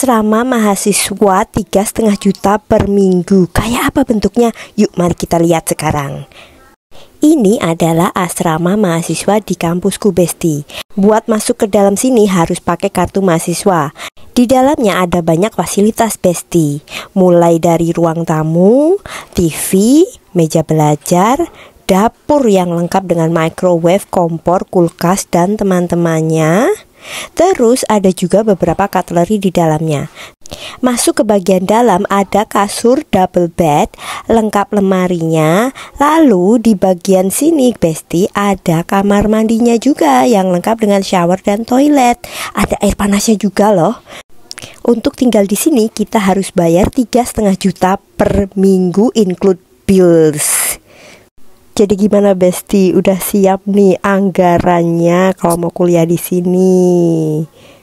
asrama mahasiswa tiga setengah juta per minggu. Kayak apa bentuknya? Yuk mari kita lihat sekarang. Ini adalah asrama mahasiswa di kampusku Besti. Buat masuk ke dalam sini harus pakai kartu mahasiswa. Di dalamnya ada banyak fasilitas Besti, mulai dari ruang tamu, TV, meja belajar, dapur yang lengkap dengan microwave, kompor, kulkas, dan teman-temannya Terus ada juga beberapa cutlery di dalamnya. Masuk ke bagian dalam ada kasur double bed, lengkap lemarinya. Lalu di bagian sini Besti ada kamar mandinya juga yang lengkap dengan shower dan toilet. Ada air panasnya juga loh. Untuk tinggal di sini kita harus bayar 3,5 juta per minggu include bills. Jadi gimana Besti? Udah siap nih anggarannya kalau mau kuliah di sini?